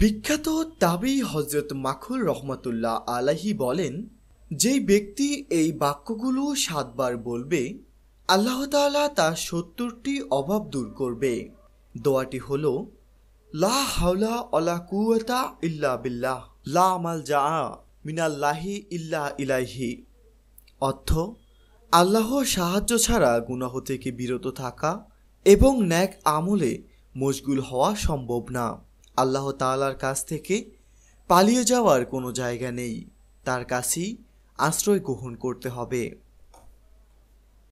বিখ্যাত তাবি হজরত মাখুল রহমতুল্লাহ আলাহি বলেন যেই ব্যক্তি এই বাক্যগুলো সাতবার বলবে আল্লাহ তাআলা তার সত্তরটি অভাব দূর করবে দোয়াটি হল লা হাওলা অলা কুয়াতা ইল্লা বিল্লাহ লা মাল জা মিনাল্লাহি ইল্লা ইলাইহি অর্থ আল্লাহ সাহায্য ছাড়া গুনাহ থেকে বিরত থাকা এবং ন্যাক আমলে মশগুল হওয়া সম্ভব না আল্লাহ তালার কাছ থেকে পালিয়ে যাওয়ার কোনো জায়গা নেই তার কাছেই আশ্রয় গ্রহণ করতে হবে